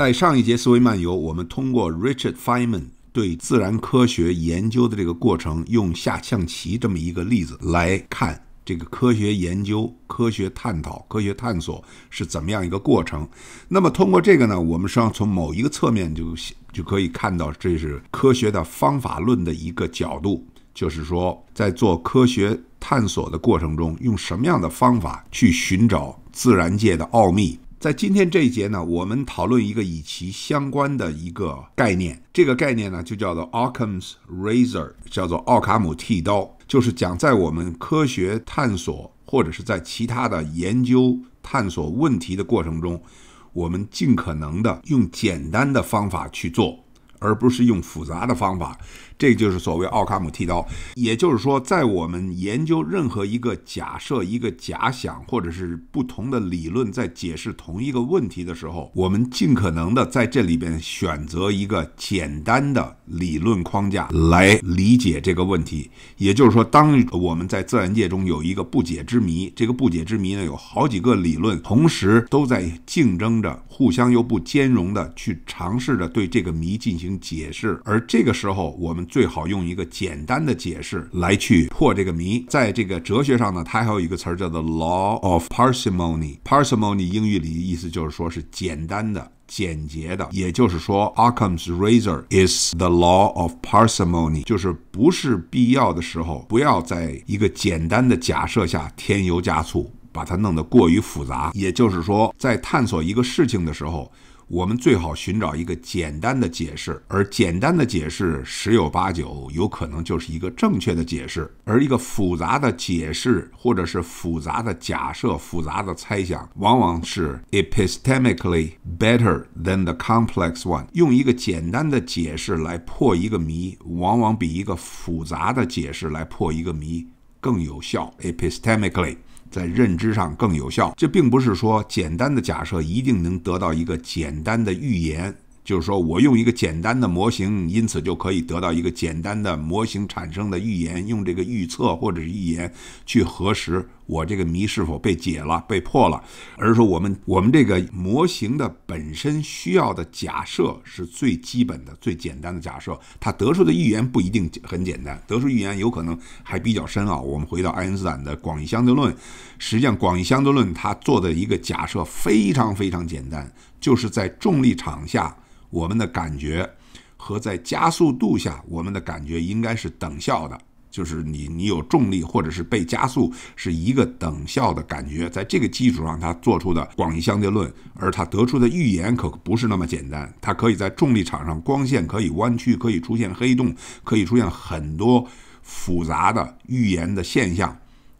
在上一节思维漫游，我们通过 Richard Feynman 对自然科学研究的这个过程，用下象棋这么一个例子来看这个科学研究、科学探讨、科学探索是怎么样一个过程。那么通过这个呢，我们实际上从某一个侧面就就可以看到，这是科学的方法论的一个角度，就是说在做科学探索的过程中，用什么样的方法去寻找自然界的奥秘。在今天这一节呢，我们讨论一个与其相关的一个概念。这个概念呢，就叫做 Occam's Razor，叫做奥卡姆剃刀，就是讲在我们科学探索或者是在其他的研究探索问题的过程中，我们尽可能的用简单的方法去做，而不是用复杂的方法。这就是所谓奥卡姆剃刀，也就是说，在我们研究任何一个假设、一个假想或者是不同的理论在解释同一个问题的时候，我们尽可能的在这里边选择一个简单的理论框架来理解这个问题。也就是说，当我们在自然界中有一个不解之谜，这个不解之谜呢，有好几个理论同时都在竞争着，互相又不兼容的去尝试着对这个谜进行解释，而这个时候我们。最好用一个简单的解释来去破这个谜。在这个哲学上呢，它还有一个词儿叫做 law of parsimony。parsimony 英语里的意思就是说是简单的、简洁的。也就是说，Occam's razor is the law of parsimony，就是不是必要的时候，不要在一个简单的假设下添油加醋，把它弄得过于复杂。也就是说，在探索一个事情的时候。我们最好寻找一个简单的解释，而简单的解释十有八九有可能就是一个正确的解释。而一个复杂的解释，或者是复杂的假设、复杂的猜想，往往是 epistemically better than the complex one。用一个简单的解释来破一个谜，往往比一个复杂的解释来破一个谜更有效。epistemically。在认知上更有效。这并不是说简单的假设一定能得到一个简单的预言。就是说我用一个简单的模型，因此就可以得到一个简单的模型产生的预言，用这个预测或者是预言去核实我这个谜是否被解了、被破了。而是我们我们这个模型的本身需要的假设是最基本的、最简单的假设，它得出的预言不一定很简单，得出预言有可能还比较深啊。我们回到爱因斯坦的广义相对论，实际上广义相对论它做的一个假设非常非常简单，就是在重力场下。我们的感觉和在加速度下我们的感觉应该是等效的，就是你你有重力或者是被加速是一个等效的感觉。在这个基础上，他做出的广义相对论，而他得出的预言可不是那么简单。它可以在重力场上光线可以弯曲，可以出现黑洞，可以出现很多复杂的预言的现象。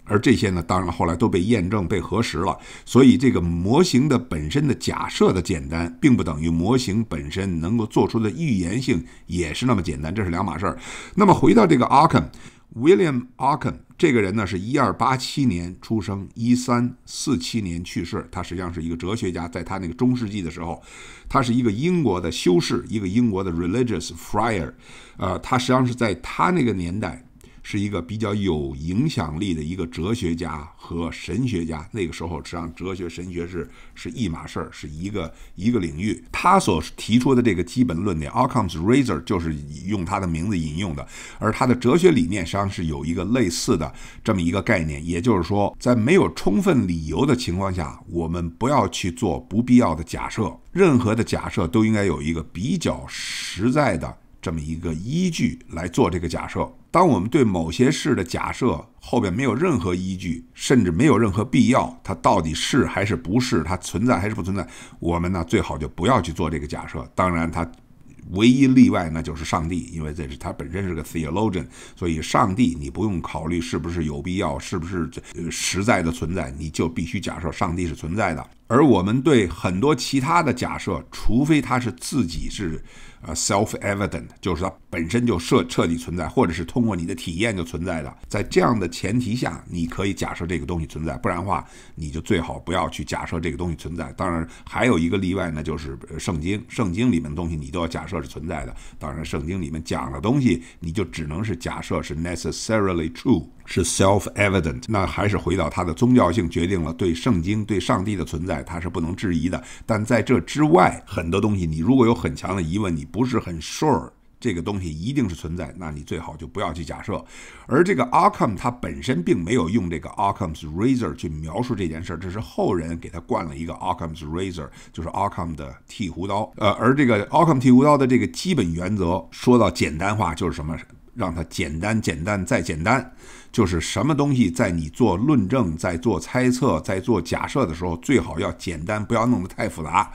而这些呢，当然后来都被验证、被核实了。所以，这个模型的本身的假设的简单，并不等于模型本身能够做出的预言性也是那么简单，这是两码事儿。那么，回到这个阿坎，William Arken 这个人呢，是1287年出生，1347年去世。他实际上是一个哲学家，在他那个中世纪的时候，他是一个英国的修士，一个英国的 religious friar。呃，他实际上是在他那个年代。是一个比较有影响力的一个哲学家和神学家。那个时候，实际上哲学、神学是是一码事儿，是一个一个领域。他所提出的这个基本论点 “Occam's Razor” 就是用他的名字引用的。而他的哲学理念实际上是有一个类似的这么一个概念，也就是说，在没有充分理由的情况下，我们不要去做不必要的假设。任何的假设都应该有一个比较实在的这么一个依据来做这个假设。当我们对某些事的假设后边没有任何依据，甚至没有任何必要，它到底是还是不是，它存在还是不存在，我们呢最好就不要去做这个假设。当然，它唯一例外那就是上帝，因为这是它本身是个 theologian，所以上帝你不用考虑是不是有必要，是不是实在的存在，你就必须假设上帝是存在的。而我们对很多其他的假设，除非他是自己是。呃，self-evident 就是它本身就彻彻底存在，或者是通过你的体验就存在的。在这样的前提下，你可以假设这个东西存在；不然的话，你就最好不要去假设这个东西存在。当然，还有一个例外呢，就是圣经，圣经里面的东西你都要假设是存在的。当然，圣经里面讲的东西，你就只能是假设是 necessarily true，是 self-evident。那还是回到它的宗教性决定了对圣经、对上帝的存在，它是不能质疑的。但在这之外，很多东西你如果有很强的疑问，你。不是很 sure 这个东西一定是存在，那你最好就不要去假设。而这个 Occam 它本身并没有用这个 Occam's Razor 去描述这件事儿，这是后人给他灌了一个 Occam's Razor，就是 Occam 的剃胡刀。呃，而这个 Occam 剃胡刀的这个基本原则，说到简单化就是什么，让它简单、简单再简单，就是什么东西在你做论证、在做猜测、在做假设的时候，最好要简单，不要弄得太复杂。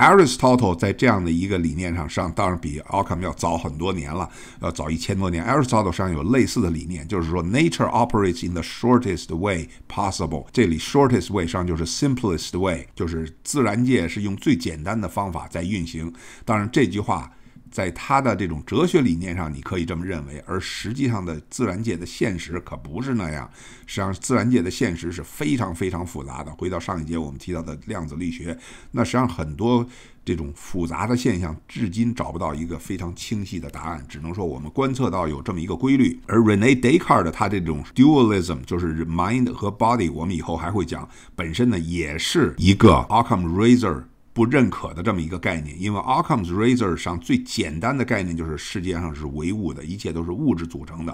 Aristotle 在这样的一个理念上，上当然比 Alchem 要早很多年了，要早一千多年。Aristotle 上有类似的理念，就是说，nature operates in the shortest way possible。这里 shortest way 实际上就是 simplest way，就是自然界是用最简单的方法在运行。当然，这句话。在他的这种哲学理念上，你可以这么认为，而实际上的自然界的现实可不是那样。实际上，自然界的现实是非常非常复杂的。回到上一节我们提到的量子力学，那实际上很多这种复杂的现象，至今找不到一个非常清晰的答案，只能说我们观测到有这么一个规律。而 Rene Descartes 他这种 dualism，就是 mind 和 body，我们以后还会讲，本身呢也是一个 Occam razor。不认可的这么一个概念，因为 Achim's Razor 上最简单的概念就是世界上是唯物的，一切都是物质组成的；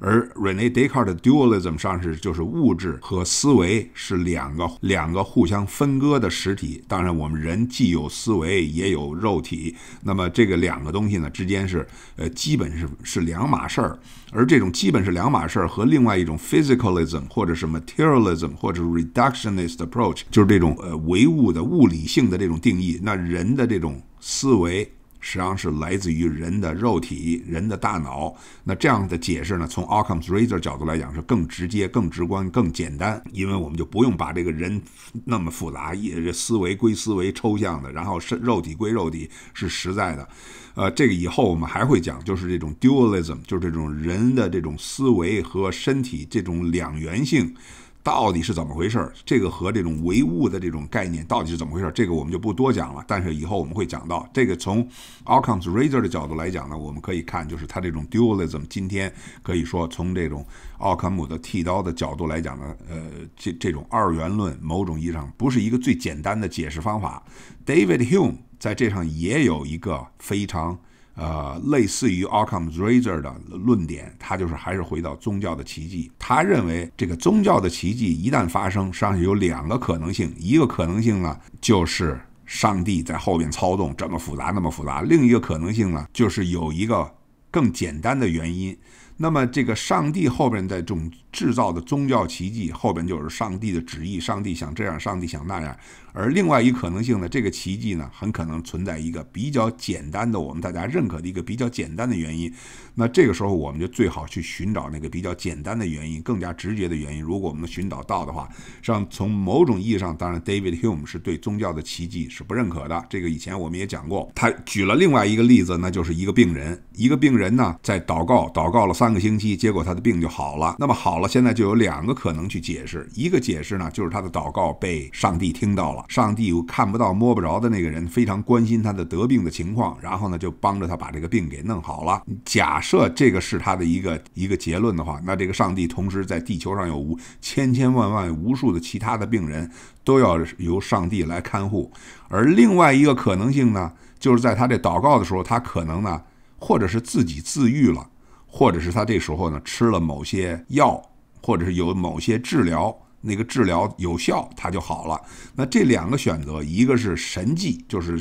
而 r e n e Descartes Dualism 上是就是物质和思维是两个两个互相分割的实体。当然，我们人既有思维，也有肉体，那么这个两个东西呢之间是呃基本是是两码事儿。而这种基本是两码事儿和另外一种 Physicalism 或者是 Materialism 或者 Reductionist Approach 就是这种呃唯物的物理性的这种。定义那人的这种思维实际上是来自于人的肉体、人的大脑。那这样的解释呢，从 Occam's Razor 角度来讲是更直接、更直观、更简单，因为我们就不用把这个人那么复杂，也思维归思维，抽象的；然后是肉体归肉体，是实在的。呃，这个以后我们还会讲，就是这种 dualism，就是这种人的这种思维和身体这种两元性。到底是怎么回事儿？这个和这种唯物的这种概念到底是怎么回事儿？这个我们就不多讲了。但是以后我们会讲到这个从奥康 z o r 的角度来讲呢，我们可以看就是它这种 dualism，今天可以说从这种奥康姆的剃刀的角度来讲呢，呃，这这种二元论某种意义上不是一个最简单的解释方法。David Hume 在这上也有一个非常。呃，类似于 Occam's Razor 的论点，他就是还是回到宗教的奇迹。他认为这个宗教的奇迹一旦发生，实际上有两个可能性：一个可能性呢，就是上帝在后面操纵，这么复杂，那么复杂；另一个可能性呢，就是有一个更简单的原因。那么这个上帝后边的种。制造的宗教奇迹后边就是上帝的旨意，上帝想这样，上帝想那样。而另外一可能性呢，这个奇迹呢，很可能存在一个比较简单的，我们大家认可的一个比较简单的原因。那这个时候，我们就最好去寻找那个比较简单的原因，更加直接的原因。如果我们寻找到的话，实际上从某种意义上，当然，David Hume 是对宗教的奇迹是不认可的。这个以前我们也讲过，他举了另外一个例子，那就是一个病人，一个病人呢在祷告，祷告了三个星期，结果他的病就好了。那么好了。现在就有两个可能去解释，一个解释呢，就是他的祷告被上帝听到了，上帝看不到摸不着的那个人非常关心他的得病的情况，然后呢就帮着他把这个病给弄好了。假设这个是他的一个一个结论的话，那这个上帝同时在地球上有无千千万万无数的其他的病人，都要由上帝来看护。而另外一个可能性呢，就是在他这祷告的时候，他可能呢，或者是自己自愈了，或者是他这时候呢吃了某些药。或者是有某些治疗，那个治疗有效，它就好了。那这两个选择，一个是神迹，就是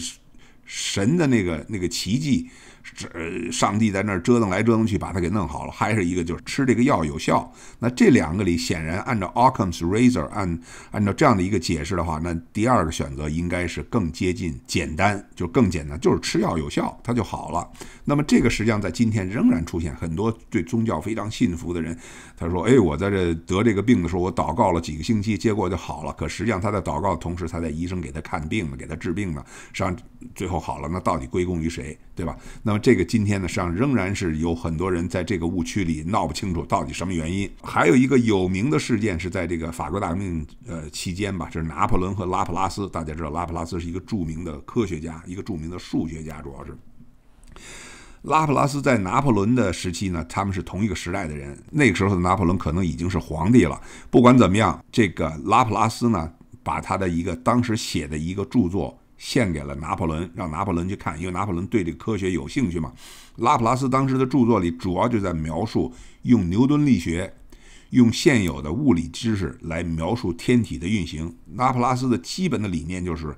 神的那个那个奇迹，是上帝在那儿折腾来折腾去，把它给弄好了；还是一个就是吃这个药有效。那这两个里，显然按照 Occam's Razor，按按照这样的一个解释的话，那第二个选择应该是更接近简单，就更简单，就是吃药有效，它就好了。那么这个实际上在今天仍然出现很多对宗教非常信服的人。他说：“哎，我在这得这个病的时候，我祷告了几个星期，结果就好了。可实际上，他在祷告的同时，他在医生给他看病呢，给他治病呢。实际上，最后好了，那到底归功于谁，对吧？那么，这个今天呢，实际上仍然是有很多人在这个误区里闹不清楚到底什么原因。还有一个有名的事件是在这个法国大革命呃期间吧，就是拿破仑和拉普拉斯。大家知道，拉普拉斯是一个著名的科学家，一个著名的数学家，主要是。”拉普拉斯在拿破仑的时期呢，他们是同一个时代的人。那个时候的拿破仑可能已经是皇帝了。不管怎么样，这个拉普拉斯呢，把他的一个当时写的一个著作献给了拿破仑，让拿破仑去看，因为拿破仑对这个科学有兴趣嘛。拉普拉斯当时的著作里主要就在描述用牛顿力学，用现有的物理知识来描述天体的运行。拉普拉斯的基本的理念就是。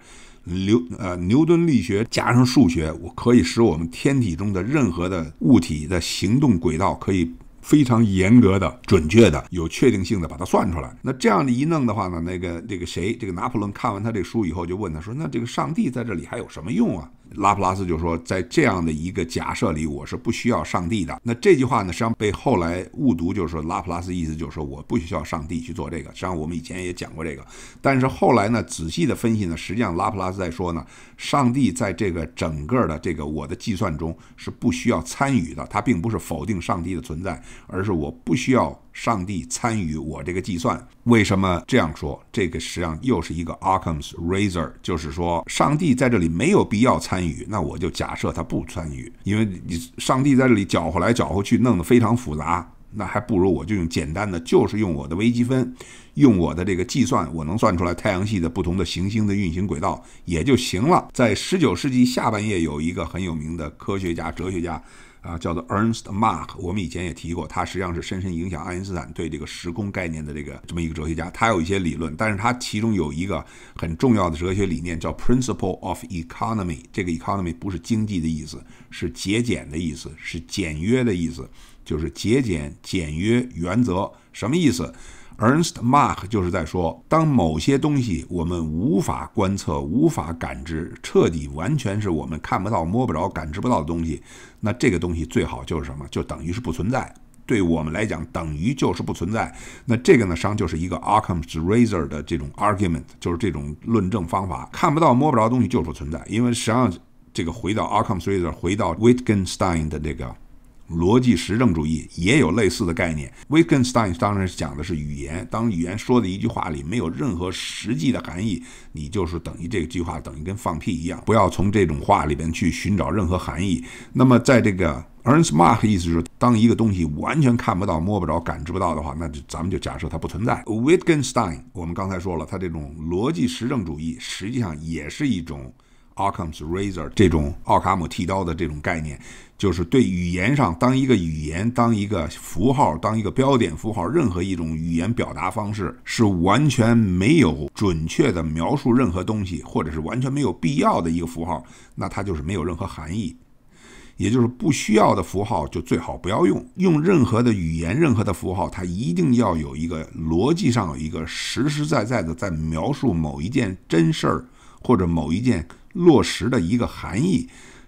牛呃牛顿力学加上数学，我可以使我们天体中的任何的物体的行动轨道可以非常严格的、准确的、有确定性的把它算出来。那这样的一弄的话呢，那个这个谁，这个拿破仑看完他这书以后，就问他说：“那这个上帝在这里还有什么用啊？”拉普拉斯就说，在这样的一个假设里，我是不需要上帝的。那这句话呢，实际上被后来误读，就是说拉普拉斯意思就是说我不需要上帝去做这个。实际上我们以前也讲过这个，但是后来呢，仔细的分析呢，实际上拉普拉斯在说呢，上帝在这个整个的这个我的计算中是不需要参与的，他并不是否定上帝的存在，而是我不需要。上帝参与我这个计算？为什么这样说？这个实际上又是一个 Occam's Razor，就是说上帝在这里没有必要参与。那我就假设他不参与，因为你上帝在这里搅和来搅和去，弄得非常复杂。那还不如我就用简单的，就是用我的微积分，用我的这个计算，我能算出来太阳系的不同的行星的运行轨道也就行了。在十九世纪下半叶，有一个很有名的科学家、哲学家，啊，叫做 Ernst Mach。我们以前也提过，他实际上是深深影响爱因斯坦对这个时空概念的这个这么一个哲学家。他有一些理论，但是他其中有一个很重要的哲学理念叫 Principle of Economy。这个 Economy 不是经济的意思，是节俭的意思，是简约的意思。就是节俭、简约原则什么意思？Ernst Mach 就是在说，当某些东西我们无法观测、无法感知、彻底完全是我们看不到、摸不着、感知不到的东西，那这个东西最好就是什么？就等于是不存在。对我们来讲，等于就是不存在。那这个呢，实际上就是一个 a c c a m s Razor 的这种 argument，就是这种论证方法：看不到、摸不着的东西就不存在。因为实际上这个回到 a c c a m s Razor，回到 Wittgenstein 的这个。逻辑实证主义也有类似的概念。s t 根斯坦当然讲的是语言，当语言说的一句话里没有任何实际的含义，你就是等于这个句话等于跟放屁一样，不要从这种话里边去寻找任何含义。那么，在这个 Ernst Mach 意思是，当一个东西完全看不到、摸不着、感知不到的话，那就咱们就假设它不存在。Wittgenstein，我们刚才说了，他这种逻辑实证主义实际上也是一种。奥卡姆 o r 这种奥卡姆剃刀的这种概念，就是对语言上，当一个语言、当一个符号、当一个标点符号，任何一种语言表达方式是完全没有准确的描述任何东西，或者是完全没有必要的一个符号，那它就是没有任何含义，也就是不需要的符号就最好不要用。用任何的语言、任何的符号，它一定要有一个逻辑上有一个实实在在的在描述某一件真事儿或者某一件。落实的一个含义，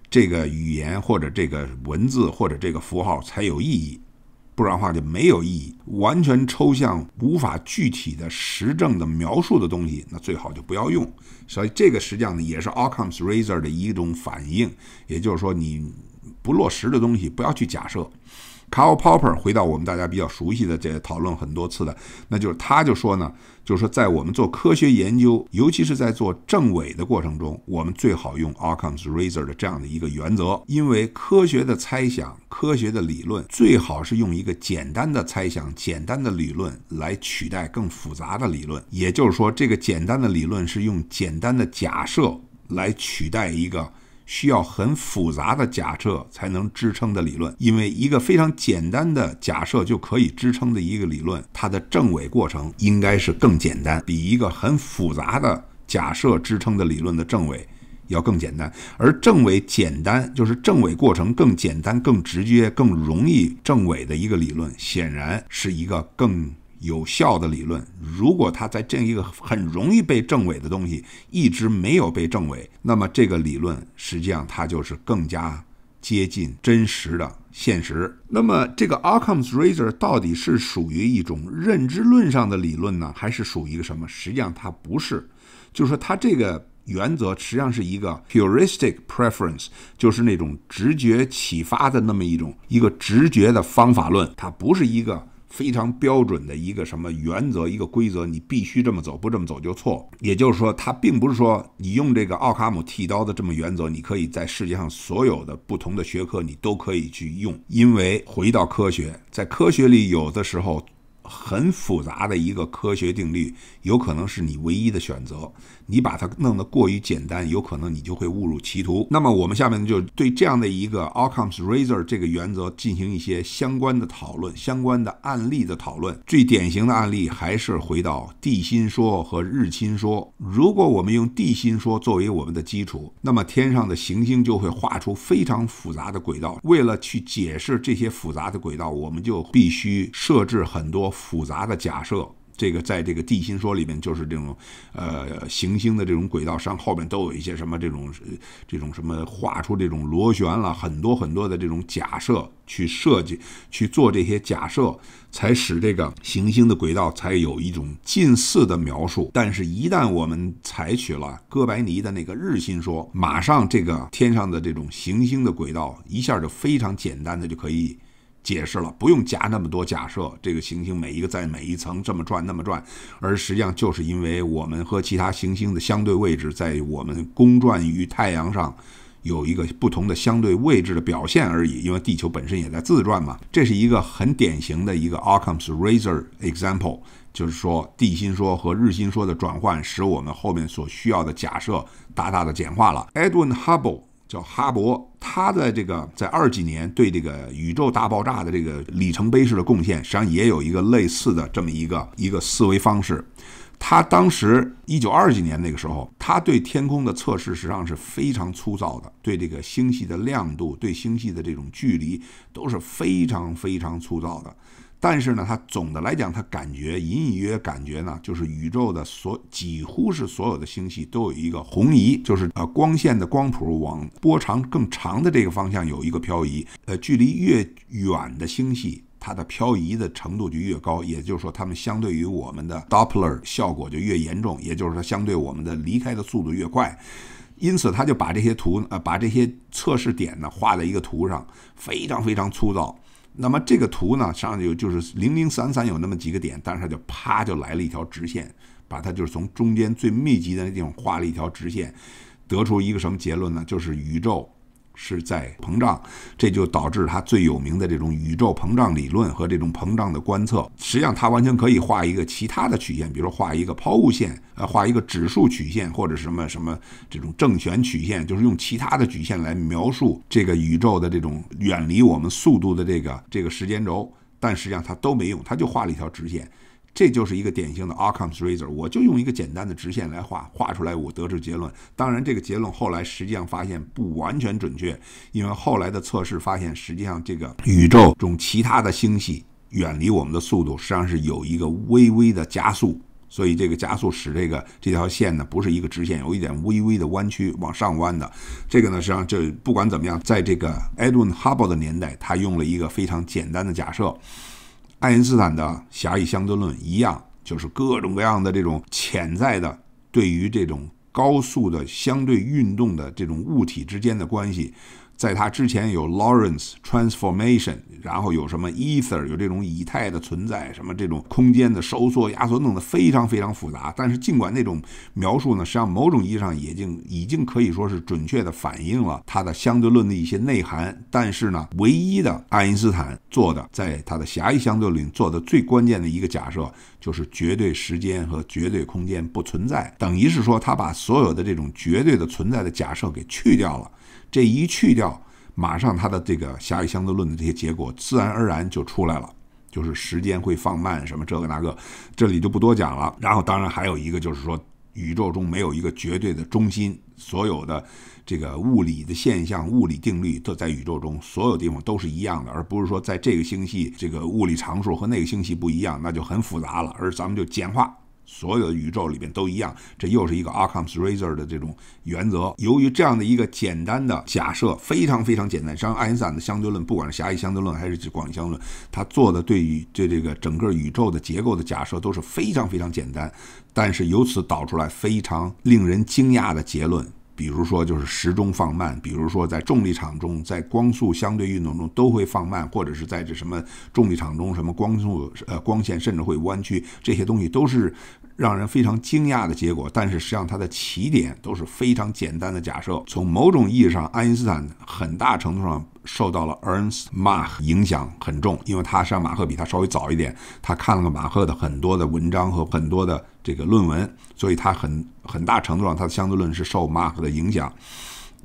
这个语言或者这个文字或者这个符号才有意义，不然的话就没有意义，完全抽象无法具体的实证的描述的东西，那最好就不要用。所以这个实际上呢，也是 Occam's Razor 的一种反应，也就是说，你不落实的东西，不要去假设。Carl Popper 回到我们大家比较熟悉的，这讨论很多次的，那就是他就说呢，就是说在我们做科学研究，尤其是在做证伪的过程中，我们最好用 Occam's Razor 的这样的一个原则，因为科学的猜想、科学的理论最好是用一个简单的猜想、简单的理论来取代更复杂的理论。也就是说，这个简单的理论是用简单的假设来取代一个。需要很复杂的假设才能支撑的理论，因为一个非常简单的假设就可以支撑的一个理论，它的证伪过程应该是更简单，比一个很复杂的假设支撑的理论的证伪要更简单。而证伪简单，就是证伪过程更简单、更直接、更容易证伪的一个理论，显然是一个更。有效的理论，如果它在这样一个很容易被证伪的东西一直没有被证伪，那么这个理论实际上它就是更加接近真实的现实。那么这个 Occam's Razor 到底是属于一种认知论上的理论呢，还是属于一个什么？实际上它不是，就是说它这个原则实际上是一个 heuristic preference，就是那种直觉启发的那么一种一个直觉的方法论，它不是一个。非常标准的一个什么原则，一个规则，你必须这么走，不这么走就错。也就是说，它并不是说你用这个奥卡姆剃刀的这么原则，你可以在世界上所有的不同的学科你都可以去用。因为回到科学，在科学里有的时候很复杂的一个科学定律，有可能是你唯一的选择。你把它弄得过于简单，有可能你就会误入歧途。那么我们下面就对这样的一个 Occam's Razor 这个原则进行一些相关的讨论、相关的案例的讨论。最典型的案例还是回到地心说和日心说。如果我们用地心说作为我们的基础，那么天上的行星就会画出非常复杂的轨道。为了去解释这些复杂的轨道，我们就必须设置很多复杂的假设。这个在这个地心说里面，就是这种，呃，行星的这种轨道上，后面都有一些什么这种，这种什么画出这种螺旋了很多很多的这种假设去设计去做这些假设，才使这个行星的轨道才有一种近似的描述。但是，一旦我们采取了哥白尼的那个日心说，马上这个天上的这种行星的轨道一下就非常简单的就可以。解释了，不用加那么多假设。这个行星每一个在每一层这么转那么转，而实际上就是因为我们和其他行星的相对位置，在我们公转于太阳上有一个不同的相对位置的表现而已。因为地球本身也在自转嘛，这是一个很典型的一个 Occam's Razor example，就是说地心说和日心说的转换使我们后面所需要的假设大大的简化了。Edwin Hubble。叫哈勃，他的这个在二几年对这个宇宙大爆炸的这个里程碑式的贡献，实际上也有一个类似的这么一个一个思维方式。他当时一九二几年那个时候，他对天空的测试实际上是非常粗糙的，对这个星系的亮度、对星系的这种距离都是非常非常粗糙的。但是呢，他总的来讲，他感觉隐隐约感觉呢，就是宇宙的所几乎是所有的星系都有一个红移，就是呃光线的光谱往波长更长的这个方向有一个漂移。呃，距离越远的星系，它的漂移的程度就越高，也就是说它们相对于我们的 Doppler 效果就越严重，也就是说相对我们的离开的速度越快。因此，他就把这些图呃把这些测试点呢画在一个图上，非常非常粗糙。那么这个图呢，上有就是零零散散有那么几个点，但是它就啪就来了一条直线，把它就是从中间最密集的那地方画了一条直线，得出一个什么结论呢？就是宇宙。是在膨胀，这就导致它最有名的这种宇宙膨胀理论和这种膨胀的观测。实际上，它完全可以画一个其他的曲线，比如说画一个抛物线，呃，画一个指数曲线或者什么什么这种正弦曲线，就是用其他的曲线来描述这个宇宙的这种远离我们速度的这个这个时间轴。但实际上它都没用，它就画了一条直线。这就是一个典型的 o c c a m s Razor，我就用一个简单的直线来画画出来，我得出结论。当然，这个结论后来实际上发现不完全准确，因为后来的测试发现，实际上这个宇宙中其他的星系远离我们的速度实际上是有一个微微的加速，所以这个加速使这个这条线呢不是一个直线，有一点微微的弯曲往上弯的。这个呢，实际上就不管怎么样，在这个 Edwin Hubble 的年代，他用了一个非常简单的假设。爱因斯坦的狭义相对论一样，就是各种各样的这种潜在的，对于这种高速的相对运动的这种物体之间的关系。在它之前有 Lawrence transformation，然后有什么 ether，有这种以太的存在，什么这种空间的收缩、压缩，弄得非常非常复杂。但是，尽管那种描述呢，实际上某种意义上已经已经可以说是准确的反映了它的相对论的一些内涵。但是呢，唯一的爱因斯坦做的，在他的狭义相对论做的最关键的一个假设，就是绝对时间和绝对空间不存在，等于是说他把所有的这种绝对的存在的假设给去掉了。这一去掉，马上他的这个狭义相对论的这些结果自然而然就出来了，就是时间会放慢，什么这个那个，这里就不多讲了。然后当然还有一个就是说，宇宙中没有一个绝对的中心，所有的这个物理的现象、物理定律都在宇宙中所有地方都是一样的，而不是说在这个星系这个物理常数和那个星系不一样，那就很复杂了。而咱们就简化。所有的宇宙里边都一样，这又是一个 Occam's Razor 的这种原则。由于这样的一个简单的假设，非常非常简单。实际上，爱因斯坦的相对论，不管是狭义相对论还是广义相对论，他做的对于对这个整个宇宙的结构的假设都是非常非常简单，但是由此导出来非常令人惊讶的结论。比如说，就是时钟放慢；比如说，在重力场中，在光速相对运动中，都会放慢；或者是在这什么重力场中，什么光速呃光线甚至会弯曲，这些东西都是。让人非常惊讶的结果，但是实际上它的起点都是非常简单的假设。从某种意义上，爱因斯坦很大程度上受到了 Ernst Mach 影响很重，因为他实际上马赫比他稍微早一点，他看了马赫的很多的文章和很多的这个论文，所以他很很大程度上他的相对论是受马赫的影响。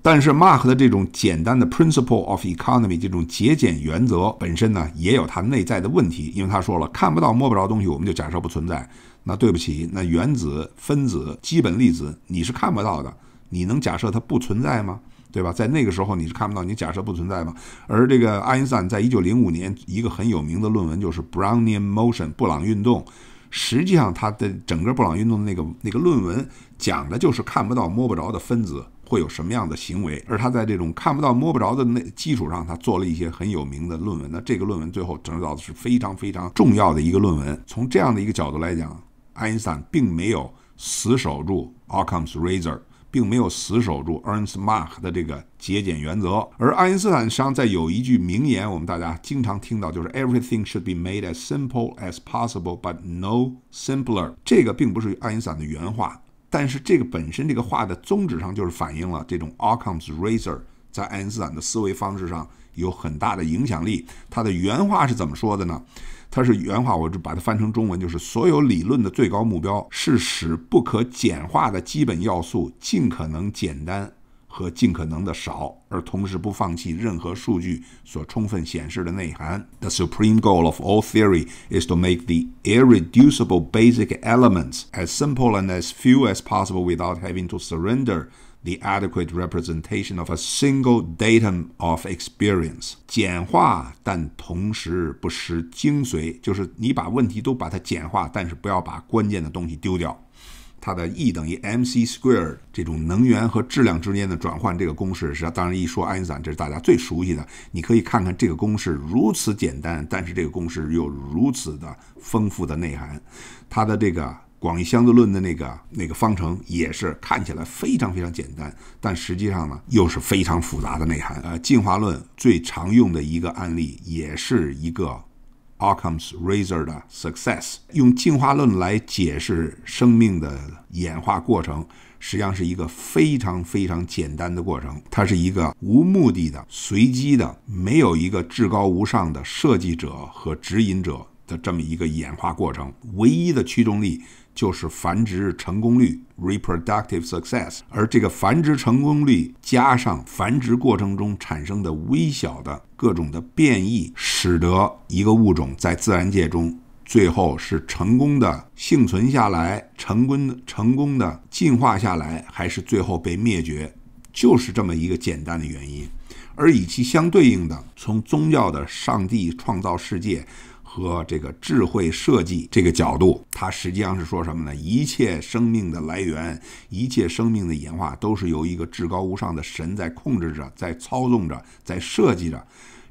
但是马赫的这种简单的 principle of economy 这种节俭原则本身呢，也有它内在的问题，因为他说了看不到摸不着东西，我们就假设不存在。那对不起，那原子、分子、基本粒子你是看不到的，你能假设它不存在吗？对吧？在那个时候你是看不到，你假设不存在吗？而这个爱因斯坦在一九零五年一个很有名的论文就是 Brownian motion，布朗运动，实际上他的整个布朗运动的那个那个论文讲的就是看不到、摸不着的分子会有什么样的行为，而他在这种看不到、摸不着的那基础上，他做了一些很有名的论文。那这个论文最后整理到的是非常非常重要的一个论文。从这样的一个角度来讲。爱因斯坦并没有死守住 Occam's Razor，并没有死守住 Ernst Mach 的这个节俭原则。而爱因斯坦实际上在有一句名言，我们大家经常听到，就是 "Everything should be made as simple as possible, but no simpler。这个并不是爱因斯坦的原话，但是这个本身这个话的宗旨上就是反映了这种 Occam's Razor 在爱因斯坦的思维方式上有很大的影响力。他的原话是怎么说的呢？它是原话，我就把它翻成中文，就是所有理论的最高目标是使不可简化的基本要素尽可能简单和尽可能的少，而同时不放弃任何数据所充分显示的内涵。The supreme goal of all theory is to make the irreducible basic elements as simple and as few as possible without having to surrender. The adequate representation of a single datum of experience，简化但同时不失精髓，就是你把问题都把它简化，但是不要把关键的东西丢掉。它的 E 等于 mc square 这种能源和质量之间的转换这个公式是，当然一说爱因斯坦，这是大家最熟悉的。你可以看看这个公式如此简单，但是这个公式又如此的丰富的内涵。它的这个。广义相对论的那个那个方程也是看起来非常非常简单，但实际上呢又是非常复杂的内涵。呃，进化论最常用的一个案例也是一个 Occam's Razor 的 success，用进化论来解释生命的演化过程，实际上是一个非常非常简单的过程。它是一个无目的的、随机的、没有一个至高无上的设计者和指引者的这么一个演化过程，唯一的驱动力。就是繁殖成功率 （reproductive success），而这个繁殖成功率加上繁殖过程中产生的微小的各种的变异，使得一个物种在自然界中最后是成功的幸存下来，成功成功的进化下来，还是最后被灭绝，就是这么一个简单的原因。而与其相对应的，从宗教的上帝创造世界。和这个智慧设计这个角度，它实际上是说什么呢？一切生命的来源，一切生命的演化，都是由一个至高无上的神在控制着，在操纵着，在设计着。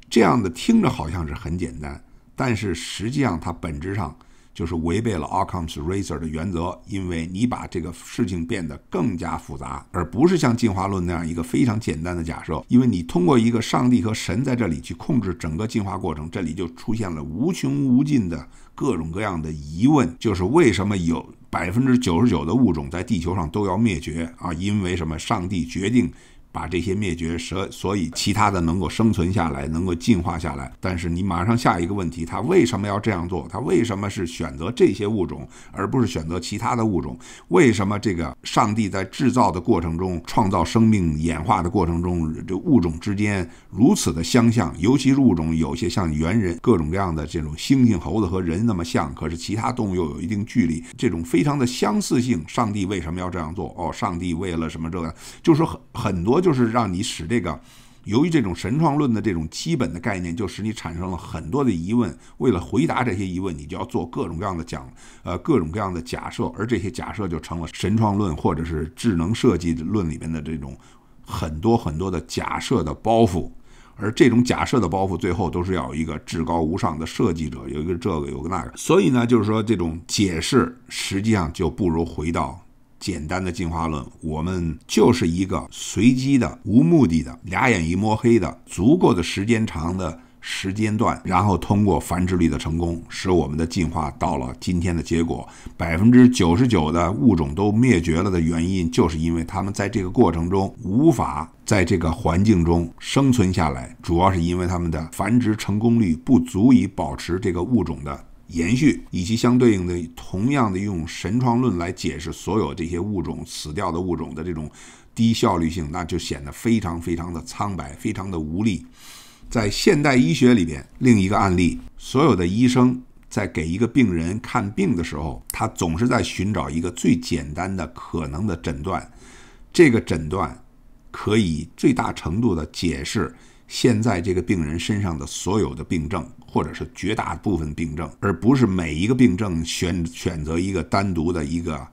这样的听着好像是很简单，但是实际上它本质上。就是违背了 Occam's Razor 的原则，因为你把这个事情变得更加复杂，而不是像进化论那样一个非常简单的假设。因为你通过一个上帝和神在这里去控制整个进化过程，这里就出现了无穷无尽的各种各样的疑问，就是为什么有百分之九十九的物种在地球上都要灭绝啊？因为什么？上帝决定。把这些灭绝蛇，所以其他的能够生存下来，能够进化下来。但是你马上下一个问题，他为什么要这样做？他为什么是选择这些物种，而不是选择其他的物种？为什么这个上帝在制造的过程中，创造生命演化的过程中，这物种之间如此的相像？尤其是物种有些像猿人，各种各样的这种猩猩、猴子和人那么像，可是其他动物又有一定距离，这种非常的相似性，上帝为什么要这样做？哦，上帝为了什么这个？就是很很多。就是让你使这个，由于这种神创论的这种基本的概念，就使你产生了很多的疑问。为了回答这些疑问，你就要做各种各样的讲，呃，各种各样的假设，而这些假设就成了神创论或者是智能设计论里面的这种很多很多的假设的包袱。而这种假设的包袱，最后都是要一个至高无上的设计者，有一个这个，有个那个。所以呢，就是说这种解释实际上就不如回到。简单的进化论，我们就是一个随机的、无目的的、俩眼一摸黑的，足够的时间长的时间段，然后通过繁殖率的成功，使我们的进化到了今天的结果。百分之九十九的物种都灭绝了的原因，就是因为他们在这个过程中无法在这个环境中生存下来，主要是因为他们的繁殖成功率不足以保持这个物种的。延续以及相对应的，同样的用神创论来解释所有这些物种死掉的物种的这种低效率性，那就显得非常非常的苍白，非常的无力。在现代医学里边，另一个案例，所有的医生在给一个病人看病的时候，他总是在寻找一个最简单的可能的诊断，这个诊断可以最大程度的解释现在这个病人身上的所有的病症。或者是绝大部分病症，而不是每一个病症选选择一个单独的一个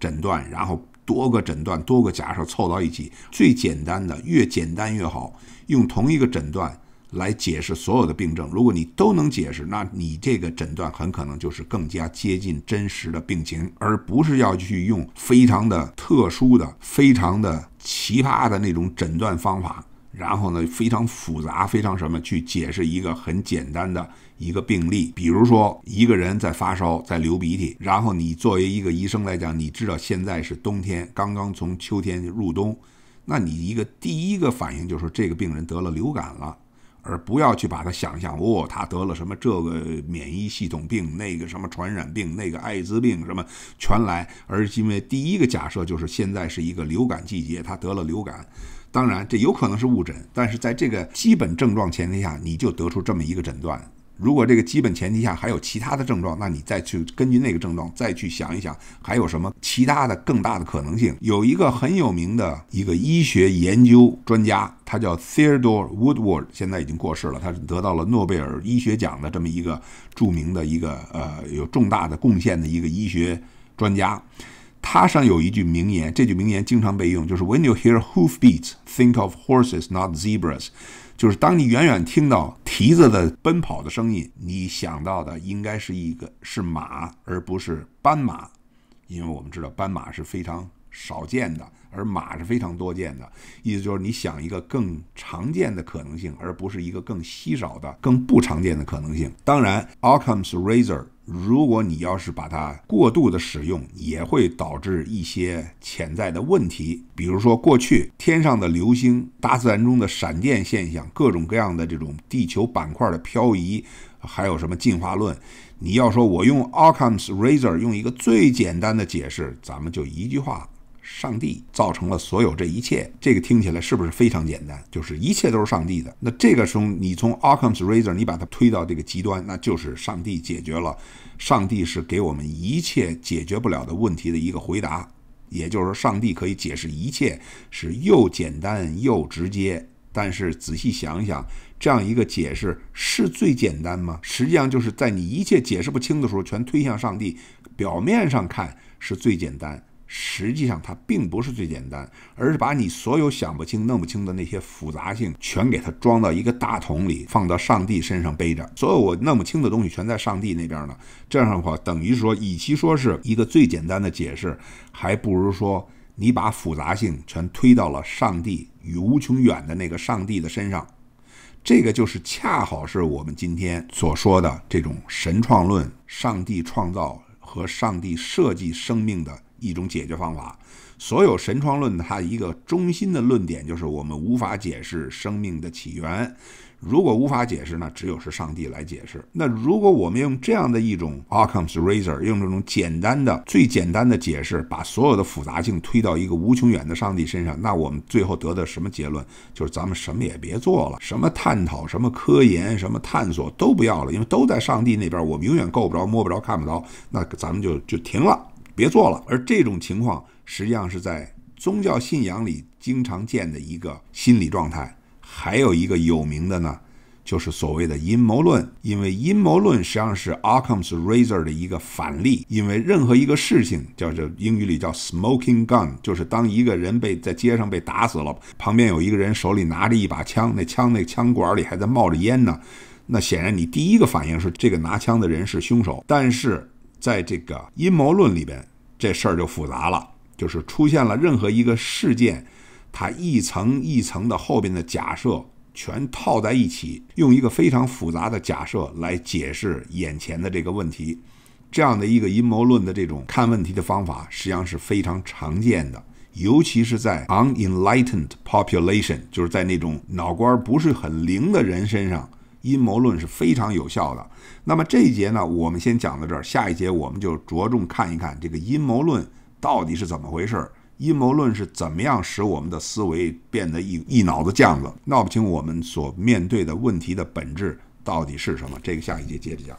诊断，然后多个诊断、多个假设凑到一起，最简单的，越简单越好，用同一个诊断来解释所有的病症。如果你都能解释，那你这个诊断很可能就是更加接近真实的病情，而不是要去用非常的特殊的、非常的奇葩的那种诊断方法。然后呢，非常复杂，非常什么去解释一个很简单的一个病例？比如说，一个人在发烧，在流鼻涕，然后你作为一个医生来讲，你知道现在是冬天，刚刚从秋天入冬，那你一个第一个反应就是这个病人得了流感了，而不要去把他想象哦，他得了什么这个免疫系统病，那个什么传染病，那个艾滋病什么全来，而是因为第一个假设就是现在是一个流感季节，他得了流感。当然，这有可能是误诊，但是在这个基本症状前提下，你就得出这么一个诊断。如果这个基本前提下还有其他的症状，那你再去根据那个症状再去想一想，还有什么其他的更大的可能性？有一个很有名的一个医学研究专家，他叫 Theodore Woodward，现在已经过世了。他是得到了诺贝尔医学奖的这么一个著名的一个呃有重大的贡献的一个医学专家。他上有一句名言，这句名言经常被用，就是 "When you hear hoofbeats, think of horses, not zebras."，就是当你远远听到蹄子的奔跑的声音，你想到的应该是一个是马，而不是斑马，因为我们知道斑马是非常少见的。而马是非常多见的，意思就是你想一个更常见的可能性，而不是一个更稀少的、更不常见的可能性。当然，Occam's Razor，如果你要是把它过度的使用，也会导致一些潜在的问题。比如说，过去天上的流星、大自然中的闪电现象、各种各样的这种地球板块的漂移，还有什么进化论，你要说我用 Occam's Razor 用一个最简单的解释，咱们就一句话。上帝造成了所有这一切，这个听起来是不是非常简单？就是一切都是上帝的。那这个时候，你从 Occam's Razor，你把它推到这个极端，那就是上帝解决了。上帝是给我们一切解决不了的问题的一个回答，也就是说，上帝可以解释一切，是又简单又直接。但是仔细想想，这样一个解释是最简单吗？实际上就是在你一切解释不清的时候，全推向上帝。表面上看是最简单。实际上，它并不是最简单，而是把你所有想不清、弄不清的那些复杂性，全给它装到一个大桶里，放到上帝身上背着。所有我弄不清的东西，全在上帝那边呢。这样的话，等于说，与其说是一个最简单的解释，还不如说你把复杂性全推到了上帝与无穷远的那个上帝的身上。这个就是恰好是我们今天所说的这种神创论、上帝创造和上帝设计生命的。一种解决方法，所有神创论它一个中心的论点就是我们无法解释生命的起源。如果无法解释，那只有是上帝来解释。那如果我们用这样的一种 Occam's Razor，用这种简单的、最简单的解释，把所有的复杂性推到一个无穷远的上帝身上，那我们最后得的什么结论？就是咱们什么也别做了，什么探讨、什么科研、什么探索都不要了，因为都在上帝那边，我们永远够不着、摸不着、看不着，那咱们就就停了。别做了。而这种情况实际上是在宗教信仰里经常见的一个心理状态。还有一个有名的呢，就是所谓的阴谋论。因为阴谋论实际上是 Occam's Razor 的一个反例。因为任何一个事情，叫这英语里叫 smoking gun，就是当一个人被在街上被打死了，旁边有一个人手里拿着一把枪，那枪那枪管里还在冒着烟呢。那显然你第一个反应是这个拿枪的人是凶手，但是。在这个阴谋论里边，这事儿就复杂了。就是出现了任何一个事件，它一层一层的后边的假设全套在一起，用一个非常复杂的假设来解释眼前的这个问题。这样的一个阴谋论的这种看问题的方法，实际上是非常常见的，尤其是在 unenlightened population，就是在那种脑瓜不是很灵的人身上。阴谋论是非常有效的。那么这一节呢，我们先讲到这儿。下一节我们就着重看一看这个阴谋论到底是怎么回事儿，阴谋论是怎么样使我们的思维变得一一脑子浆子，闹不清我们所面对的问题的本质到底是什么。这个下一节接着讲。